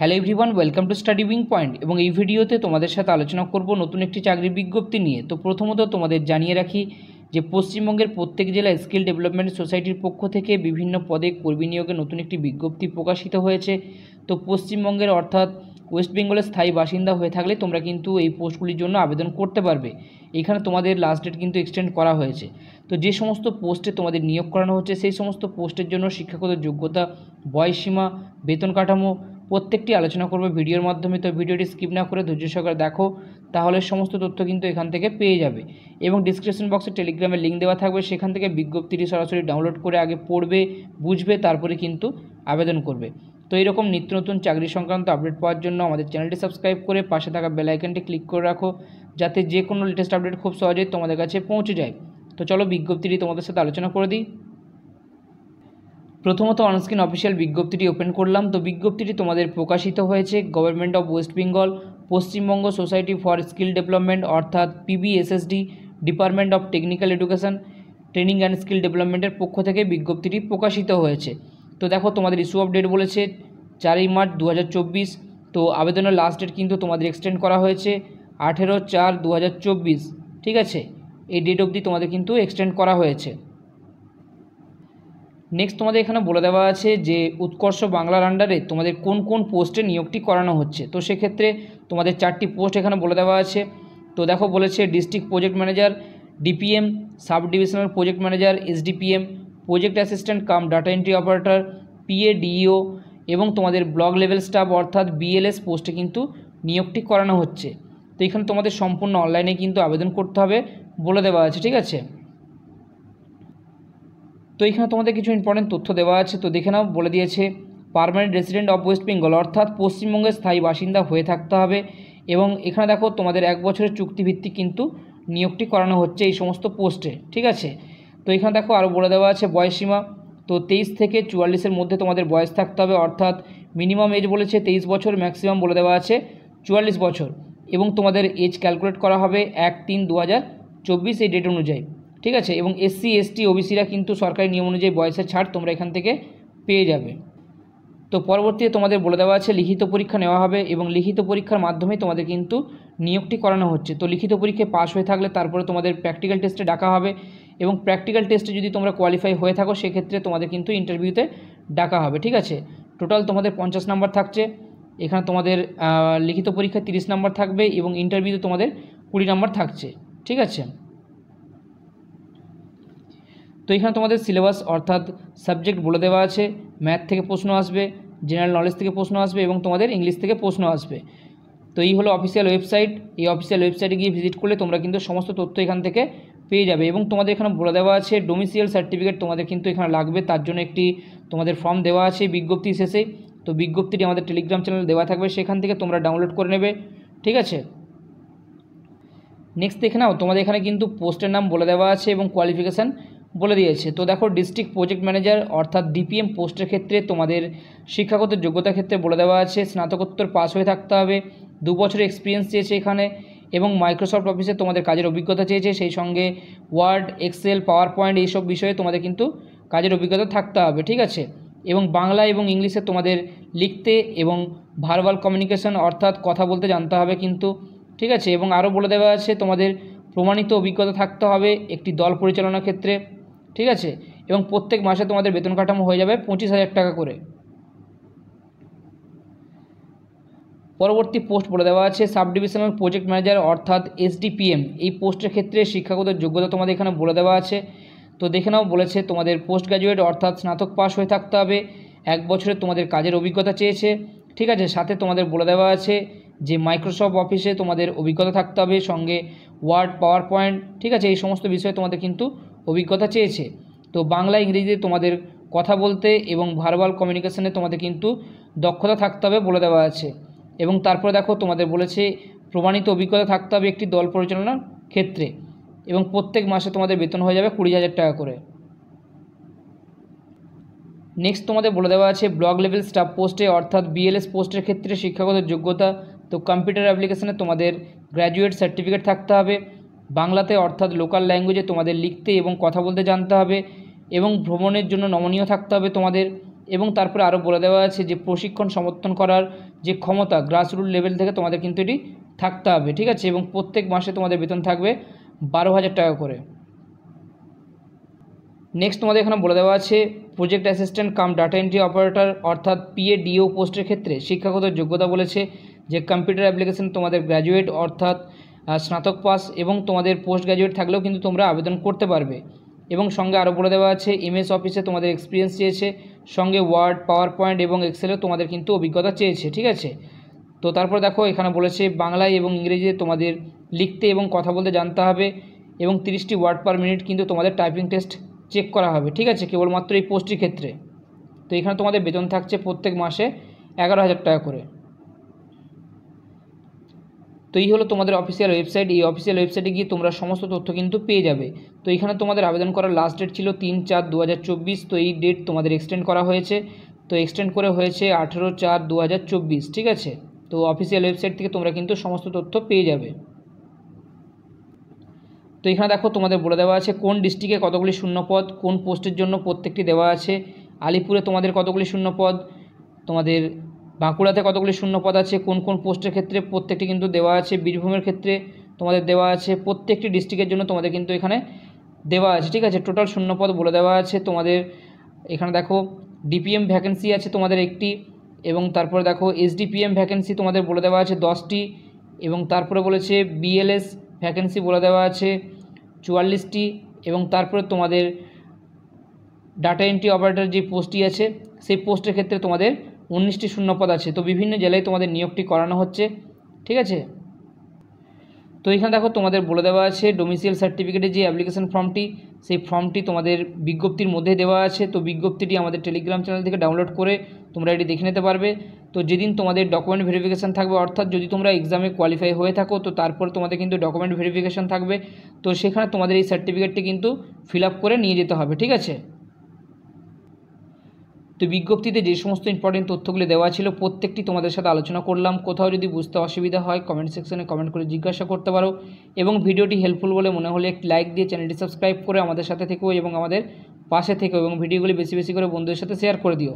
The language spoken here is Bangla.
hello everyone welcome to study wing point এবং এই ভিডিওতে তোমাদের সাথে আলোচনা করব নতুন একটি চাকরি বিজ্ঞপ্তি নিয়ে তো প্রথমত তোমাদের জানিয়ে রাখি যে পশ্চিমবঙ্গের প্রত্যেক জেলা স্কিল ডেভেলপমেন্ট সোসাইটির পক্ষ থেকে বিভিন্ন পদে কর্মী নিয়োগে নতুন একটি বিজ্ঞপ্তি প্রকাশিত হয়েছে তো পশ্চিমবঙ্গের অর্থাৎ ওয়েস্ট বেঙ্গলের স্থায়ী বাসিন্দা হয়ে থাকলে তোমরা কিন্তু এই পোস্টগুলির জন্য আবেদন করতে পারবে এখানে তোমাদের লাস্ট ডেট কিন্তু এক্সটেন্ড করা হয়েছে তো যে সমস্ত পোস্টে তোমাদের নিয়োগ করানো হচ্ছে সেই সমস্ত পোস্টের জন্য শিক্ষাগত যোগ্যতা বয়সীমা বেতন কাঠামো প্রত্যেকটি আলোচনা করবে ভিডিওর মাধ্যমে তো ভিডিওটি স্কিপ না করে ধৈর্য সহকারে দেখো তাহলে সমস্ত তথ্য কিন্তু এখান থেকে পেয়ে যাবে এবং ডিসক্রিপশন বক্সে টেলিগ্রামের লিঙ্ক দেওয়া থাকবে সেখান থেকে বিজ্ঞপ্তিটি সরাসরি ডাউনলোড করে আগে পড়বে বুঝবে তারপরে কিন্তু আবেদন করবে তো এরকম নিত্য নতুন চাকরি সংক্রান্ত আপডেট পাওয়ার জন্য আমাদের চ্যানেলটি সাবস্ক্রাইব করে পাশে থাকা বেলাইকনটি ক্লিক করে রাখো যাতে যে কোনো লেটেস্ট আপডেট খুব সহজেই তোমাদের কাছে পৌঁছে যায় তো চলো বিজ্ঞপ্তিটি তোমাদের সাথে আলোচনা করে দিই প্রথমত অনস্ক্রিন অফিসিয়াল বিজ্ঞপ্তিটি ওপেন করলাম তো বিজ্ঞপ্তিটি তোমাদের প্রকাশিত হয়েছে government of West Bengal Paschimbanga society for skill development অর্থাৎ PBSSD department of technical education training and skill ডেভেলপমেন্টের পক্ষ থেকে বিজ্ঞপ্তিটি প্রকাশিত হয়েছে তো দেখো তোমাদের ইস্যু অফ ডেট বলেছে চারই মার্চ দু তো আবেদনের লাস্ট ডেট কিন্তু তোমাদের এক্সটেন্ড করা হয়েছে আঠেরো চার দু ঠিক আছে এই ডেট অবধি তোমাদের কিন্তু এক্সটেন্ড করা হয়েছে নেক্সট তোমাদের এখানে বলে দেওয়া আছে যে উৎকর্ষ বাংলার আন্ডারে তোমাদের কোন কোন পোস্টে নিয়োগটি করানো হচ্ছে তো সেক্ষেত্রে তোমাদের চারটি পোস্ট এখানে বলে দেওয়া আছে তো দেখো বলেছে district project manager DPM sub divisional project manager SDPM project assistant cum data entry operator PA DEO এবং তোমাদের ব্লক লেভেল স্টাফ অর্থাৎ বিএলএস পোস্টে কিন্তু নিয়োগটি করানো হচ্ছে তো এখানে তোমাদের সম্পূর্ণ অনলাইনে কিন্তু আবেদন করতে হবে বলে দেওয়া আছে ঠিক আছে তো এখানে তোমাদের কিছু ইম্পর্টেন্ট তথ্য দেওয়া আছে তো দেখে নাও বলে দিয়েছে permanent resident of West Bengal অর্থাৎ পশ্চিমবঙ্গের স্থায়ী বাসিন্দা হয়ে থাকতে হবে এবং এখানে দেখো তোমাদের এক বছরের চুক্তিভিত্তিক কিন্তু নিয়োগটি করানো হচ্ছে এই সমস্ত পোস্টে ঠিক আছে তো এখানে দেখো আরও বলে দেওয়া আছে বয়সীমা তো তেইশ থেকে চুয়াল্লিশের মধ্যে তোমাদের বয়স থাকতে হবে অর্থাৎ মিনিমাম এজ বলেছে তেইশ বছর ম্যাক্সিমাম বলে দেওয়া আছে চুয়াল্লিশ বছর এবং তোমাদের এজ ক্যালকুলেট করা হবে এক তিন দু হাজার চব্বিশ এই ডেট অনুযায়ী ঠিক আছে এবং এসসি এসটি ওবিসিরা কিন্তু সরকারি নিয়ম অনুযায়ী বয়সের ছাড় তোমরা এখান থেকে পেয়ে যাবে তো পরবর্তীতে তোমাদের বলে দেওয়া আছে লিখিত পরীক্ষা নেওয়া হবে এবং লিখিত পরীক্ষার মাধ্যমে তোমাদের কিন্তু নিয়োগটি করানো হচ্ছে তো লিখিত পরীক্ষায় পাশ হয়ে থাকলে তারপরে তোমাদের প্র্যাকটিক্যাল টেস্টে ডাকা হবে এবং প্র্যাকটিক্যাল টেস্টে যদি তোমরা কোয়ালিফাই হয়ে থাকো সেক্ষেত্রে তোমাদের কিন্তু ইন্টারভিউতে ডাকা হবে ঠিক আছে টোটাল তোমাদের পঞ্চাশ নাম্বার থাকছে এখানে তোমাদের লিখিত পরীক্ষা তিরিশ নাম্বার থাকবে এবং ইন্টারভিউতে তোমাদের কুড়ি নাম্বার থাকছে ঠিক আছে তো এখানে তোমাদের সিলেবাস অর্থাৎ সাবজেক্ট বলে দেওয়া আছে ম্যাথ থেকে প্রশ্ন আসবে জেনারেল নলেজ থেকে প্রশ্ন আসবে এবং তোমাদের ইংলিশ থেকে প্রশ্ন আসবে তো এই হলো অফিসিয়াল ওয়েবসাইট এই অফিসিয়াল ওয়েবসাইটে গিয়ে ভিজিট করলে তোমরা কিন্তু সমস্ত তথ্য এখান থেকে পেয়ে যাবে এবং তোমাদের এখানে বলে দেওয়া আছে ডোমিসিয়াল সার্টিফিকেট তোমাদের কিন্তু এখানে লাগবে তার জন্য একটি তোমাদের ফর্ম দেওয়া আছে বিজ্ঞপ্তি শেষে তো বিজ্ঞপ্তিটি আমাদের টেলিগ্রাম চ্যানেলে দেওয়া থাকবে সেখান থেকে তোমরা ডাউনলোড করে নেবে ঠিক আছে নেক্সট দেখে নাও তোমাদের এখানে কিন্তু পোস্টের নাম বলে দেওয়া আছে এবং কোয়ালিফিকেশান বলে দিয়েছে তো দেখো ডিস্ট্রিক্ট প্রজেক্ট ম্যানেজার অর্থাৎ ডিপিএম পোস্টের ক্ষেত্রে তোমাদের শিক্ষাগত যোগ্যতার ক্ষেত্রে বলে দেওয়া আছে স্নাতকোত্তর পাস হয়ে থাকতে হবে দু বছর এক্সপিরিয়েন্স চেয়েছে এখানে এবং মাইক্রোসফট অফিসে তোমাদের কাজের অভিজ্ঞতা চেয়েছে সেই সঙ্গে ওয়ার্ড এক্সেল পাওয়ার পয়েন্ট এইসব বিষয়ে তোমাদের কিন্তু কাজের অভিজ্ঞতা থাকতে হবে ঠিক আছে এবং বাংলা এবং ইংলিশে তোমাদের লিখতে এবং ভার্বাল কমিউনিকেশন অর্থাৎ কথা বলতে জানতে হবে কিন্তু ঠিক আছে এবং আরও বলে দেওয়া আছে তোমাদের প্রমাণিত অভিজ্ঞতা থাকতে হবে একটি দল পরিচালনার ক্ষেত্রে ঠিক আছে এবং প্রত্যেক মাসে তোমাদের বেতন কাঠামো হয়ে যাবে পঁচিশ হাজার টাকা করে পরবর্তী পোস্ট বলে দেওয়া আছে সাব ডিভিশনাল প্রজেক্ট ম্যানেজার অর্থাৎ এসডিপিএম এই পোস্টের ক্ষেত্রে শিক্ষাগত যোগ্যতা তোমাদের এখানে বলে দেওয়া আছে তো দেখে নাও বলেছে তোমাদের পোস্ট গ্র্যাজুয়েট অর্থাৎ স্নাতক পাস হয়ে থাকতে হবে এক বছরে তোমাদের কাজের অভিজ্ঞতা চেয়েছে ঠিক আছে সাথে তোমাদের বলে দেওয়া আছে যে মাইক্রোসফট অফিসে তোমাদের অভিজ্ঞতা থাকতে হবে সঙ্গে ওয়ার্ড পাওয়ার পয়েন্ট ঠিক আছে এই সমস্ত বিষয়ে তোমাদের কিন্তু অভিজ্ঞতা চেয়েছে তো বাংলা ইংরেজিতে তোমাদের কথা বলতে এবং ভার্বাল কমিউনিকেশনে তোমাদের কিন্তু দক্ষতা থাকতে হবে বলে দেওয়া আছে এবং তারপরে দেখো তোমাদের বলেছে প্রমাণিত অভিজ্ঞতা থাকতে হবে একটি দল পরিচালনার ক্ষেত্রে এবং প্রত্যেক মাসে তোমাদের বেতন হয়ে যাবে কুড়ি হাজার টাকা করে নেক্সট তোমাদের বলে দেওয়া আছে ব্লক লেভেল স্টাফ পোস্টে অর্থাৎ বিএলএস পোস্টের ক্ষেত্রে শিক্ষাগত যোগ্যতা তো কম্পিউটার অ্যাপ্লিকেশানে তোমাদের গ্র্যাজুয়েট সার্টিফিকেট থাকতে হবে বাংলাতে অর্থাৎ লোকাল ল্যাঙ্গুয়েজে তোমাদের লিখতে এবং কথা বলতে জানতে হবে এবং ভ্রমণের জন্য নমনীয় থাকতে হবে তোমাদের এবং তারপরে আরও বলে দেওয়া আছে যে প্রশিক্ষণ সমর্থন করার যে ক্ষমতা গ্রাসরুট লেভেল থেকে তোমাদের কিন্তু এটি থাকতে হবে ঠিক আছে এবং প্রত্যেক মাসে তোমাদের বেতন থাকবে বারো হাজার টাকা করে নেক্সট তোমাদের এখানে বলে দেওয়া আছে project assistant cum data entry operator অর্থাৎ পিএ ডিও পোস্টের ক্ষেত্রে শিক্ষাগত যোগ্যতা বলেছে যে কম্পিউটার অ্যাপ্লিকেশন তোমাদের গ্র্যাজুয়েট অর্থাৎ স্নাতক পাস এবং তোমাদের পোস্ট গ্র্যাজুয়েট থাকলেও কিন্তু তোমরা আবেদন করতে পারবে এবং সঙ্গে আরও বলে দেওয়া আছে এমএস অফিসে তোমাদের এক্সপিরিয়েন্স চেয়েছে সঙ্গে ওয়ার্ড পাওয়ার পয়েন্ট এবং এক্সেলেও তোমাদের কিন্তু অভিজ্ঞতা চেয়েছে ঠিক আছে তো তারপর দেখো এখানে বলেছে বাংলায় এবং ইংরেজিতে তোমাদের লিখতে এবং কথা বলতে জানতে হবে এবং তিরিশটি ওয়ার্ড পার মিনিট কিন্তু তোমাদের টাইপিং টেস্ট চেক করা হবে ঠিক আছে কেবলমাত্র এই পোস্টটির ক্ষেত্রে তো এখানে তোমাদের বেতন থাকছে প্রত্যেক মাসে এগারো হাজার টাকা করে তো এই হলো তোমাদের অফিসিয়াল ওয়েবসাইট এই অফিসিয়াল ওয়েবসাইটে গিয়ে তোমরা সমস্ত তথ্য কিন্তু পেয়ে যাবে তো এখানে তোমাদের আবেদন করার লাস্ট ডেট ছিল তিন চার দু তো এই ডেট তোমাদের এক্সটেন্ড করা হয়েছে তো এক্সটেন্ড করে হয়েছে আঠেরো চার দু ঠিক আছে তো অফিসিয়াল ওয়েবসাইট থেকে তোমরা কিন্তু সমস্ত তথ্য পেয়ে যাবে তো এখানে দেখো তোমাদের বলে দেওয়া আছে কোন ডিস্ট্রিক্টে কতগুলি শূন্যপদ কোন পোস্টের জন্য প্রত্যেকটি দেওয়া আছে আলিপুরে তোমাদের কতগুলি শূন্যপদ তোমাদের বাঁকুড়াতে কতগুলি শূন্য পদ আছে কোন কোন পোস্টের ক্ষেত্রে প্রত্যেকটি কিন্তু দেওয়া আছে বীরভূমের ক্ষেত্রে তোমাদের দেওয়া আছে প্রত্যেকটি ডিস্ট্রিক্টের জন্য তোমাদের কিন্তু এখানে দেওয়া আছে ঠিক আছে টোটাল শূন্য পদ বলে দেওয়া আছে তোমাদের এখানে দেখো ডিপিএম ভ্যাকেন্সি আছে তোমাদের একটি এবং তারপরে দেখো এসডিপিএম ভ্যাকেন্সি তোমাদের বলে দেওয়া আছে দশটি এবং তারপরে বলেছে বিএলএস ভ্যাকেন্সি বলে দেওয়া আছে চুয়াল্লিশটি এবং তারপরে তোমাদের ডাটা এন্ট্রি অপারেটর যে পোস্টটি আছে সেই পোস্টের ক্ষেত্রে তোমাদের উনিশটি শূন্যপদ আছে তো বিভিন্ন জেলায় তোমাদের নিয়োগটি করানো হচ্ছে ঠিক আছে তো এখানে দেখো তোমাদের বলে দেওয়া আছে ডোমিসিয়াল সার্টিফিকেটের যে অ্যাপ্লিকেশন ফর্মটি সেই ফর্মটি তোমাদের বিজ্ঞপ্তির মধ্যে দেওয়া আছে তো বিজ্ঞপ্তিটি আমাদের টেলিগ্রাম চ্যানেল থেকে ডাউনলোড করে তোমরা এটি দেখে নিতে পারবে তো যেদিন তোমাদের ডকুমেন্ট ভেরিফিকেশান থাকবে অর্থাৎ যদি তোমরা এক্সামে কোয়ালিফাই হয়ে থাকো তো তারপর তোমাদের কিন্তু ডকুমেন্ট ভেরিফিকেশান থাকবে তো সেখানে তোমাদের এই সার্টিফিকেটটি কিন্তু ফিল আপ করে নিয়ে যেতে হবে ঠিক আছে তো বিজ্ঞপ্তিতে যে সমস্ত ইম্পর্টেন্ট তথ্যগুলো দেওয়া ছিল প্রত্যেকটি তোমাদের সাথে আলোচনা করলাম কোথাও যদি বুঝতে অসুবিধা হয় কমেন্ট সেকশনে কমেন্ট করে জিজ্ঞাসা করতে পারো এবং ভিডিওটি হেল্পফুল বলে মনে হলে একটি লাইক দিয়ে চ্যানেলটি সাবস্ক্রাইব করে আমাদের সাথে থেকেও এবং আমাদের পাশে থেকেও এবং ভিডিওগুলি বেশি বেশি করে বন্ধুদের সাথে শেয়ার করে দিও